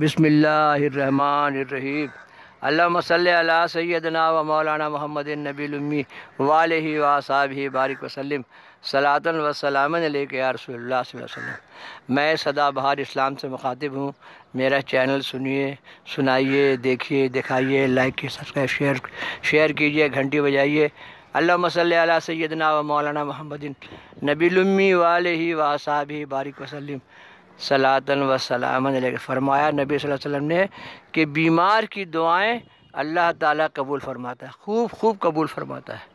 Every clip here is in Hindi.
बिसमीम अल्लाम सल्ला सैदना व मौलाना मोहम्मद नबीलमी वाल ही ही बारिक वसलम सलातन वसलाम के लेके मैं सदा बहार इस्लाम से मुखातिब हूँ मेरा चैनल सुनिए सुनाइए देखिए दिखाइए लाइक सब्सक्राइब शेयर शेयर कीजिए घंटी बजाइए अल्लाम सैद सैदना व मौलाना मोहम्मद नबीलमी वाल ही ही बारिक वसलम सलातन व सलामन फरमाया नबी वसल्लम ने कि बीमार की दुआएं अल्लाह ताला कबूल फरमाता है खूब खूब कबूल फरमाता है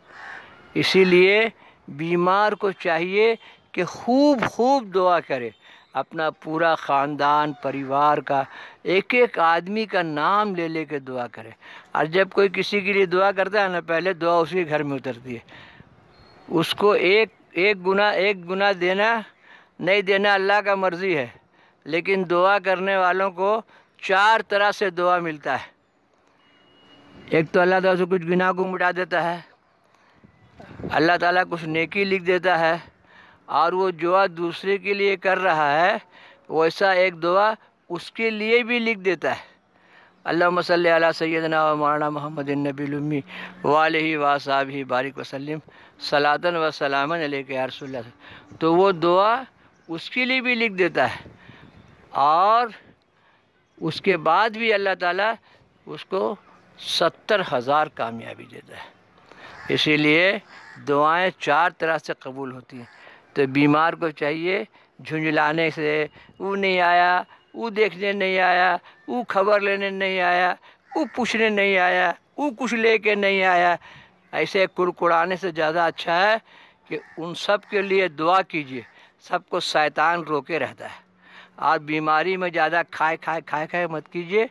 इसीलिए बीमार को चाहिए कि खूब खूब दुआ करे अपना पूरा ख़ानदान परिवार का एक एक आदमी का नाम ले ले कर दुआ करे और जब कोई किसी के लिए दुआ करता है ना पहले दुआ उसके घर में उतरती है उसको एक एक गुना एक गुना देना नहीं देना अल्लाह का मर्ज़ी है लेकिन दुआ करने वालों को चार तरह से दुआ मिलता है एक तो अल्लाह ताला से कुछ गुनाह को मिटा देता है अल्लाह ताला कुछ नेकी लिख देता है और वो दुआ दूसरे के लिए कर रहा है वैसा एक दुआ उसके लिए भी लिख देता है अल्लाह मसल सैदना मौलाना मोहम्मद नबीमी वाल ही ही बारिक वसलम सलातन व सलामन अलैक यारसोल्ला तो वो दुआ उसके लिए भी लिख देता है और उसके बाद भी अल्लाह ताला उसको सत्तर हज़ार कामयाबी देता है इसीलिए दुआएं चार तरह से कबूल होती हैं तो बीमार को चाहिए झुंझलाने से वो नहीं आया वो देखने नहीं आया वो खबर लेने नहीं आया वो पूछने नहीं आया वो कुछ लेके नहीं आया ऐसे कुड़कुड़ाने से ज़्यादा अच्छा है कि उन सब के लिए दुआ कीजिए सबको शैतान रोके रहता है आप बीमारी में ज़्यादा खाए खाए खाए खाए मत कीजिए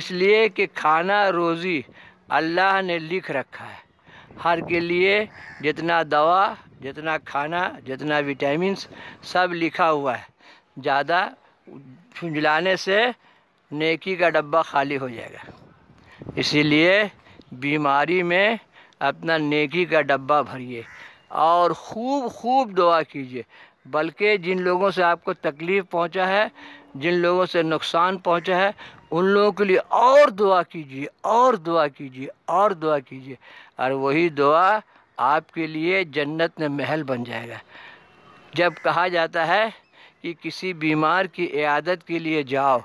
इसलिए कि खाना रोज़ी अल्लाह ने लिख रखा है हर के लिए जितना दवा जितना खाना जितना विटामिन सब लिखा हुआ है ज़्यादा झुंझलाने से नेकी का डब्बा खाली हो जाएगा इसीलिए बीमारी में अपना नेकी का डब्बा भरिए और खूब खूब दुआ कीजिए बल्कि जिन लोगों से आपको तकलीफ़ पहुंचा है जिन लोगों से नुकसान पहुंचा है उन लोगों के लिए और दुआ कीजिए और दुआ कीजिए और दुआ कीजिए और वही दुआ आपके लिए जन्नत में महल बन जाएगा जब कहा जाता है कि किसी बीमार की इयादत के लिए जाओ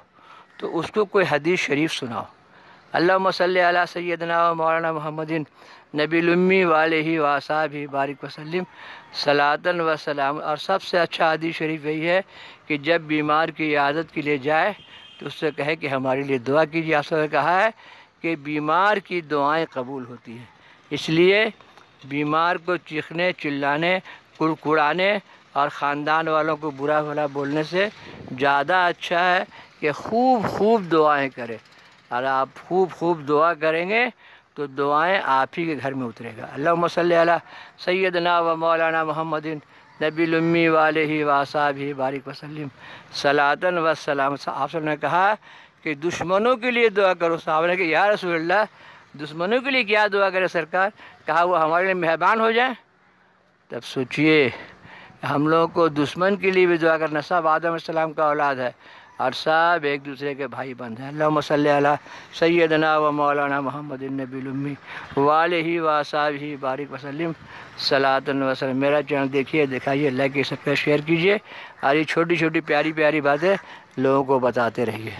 तो उसको कोई हदीस शरीफ सुनाओ अल्लाम अला सैदना मौलाना महमदिन नबीलम्मी वाल ही वासा भी बारिक वसलम सलातन व सलाम और सबसे अच्छा आदि शरीफ यही है कि जब बीमार की आदत के लिए जाए तो उससे कहे कि हमारे लिए दुआ कीजिए आप कहा है कि बीमार की दुआएं कबूल होती हैं इसलिए बीमार को चीखने चिल्लाने कुड़कुड़ाने और ख़ानदान वालों को बुरा भला बोलने से ज़्यादा अच्छा है कि खूब खूब दुआएँ करें और आप खूब खूब दुआ करेंगे तो दुआएं आप ही के घर में उतरेगा अल्लाह मसल सैदना व मौलाना मोहम्मदिन नबीलम्मी वाले ही वासा ही बारिक वसलम सलातन वसलाम आप सब ने कहा कि दुश्मनों के लिए दुआ करो साहब ने कहा यार रसोल्ला दुश्मनों के लिए क्या दुआ करे सरकार कहा वो हमारे लिए मेहरबान हो जाए तब सोचिए हम लोगों को दुश्मन के लिए भी दुआ करना सब आदम सलाम का औलाद है और सब एक दूसरे के भाई बंध हैं अल्लाह मसल सैदना व मौलाना मोहम्मद नबीलुम्मी वाल ही व ही बारिक वसलम सलातन वसलम मेरा चैनल देखिए दिखाइए लाइक सब्सक्राइब शेयर कीजिए और ये छोटी छोटी प्यारी प्यारी बातें लोगों को बताते रहिए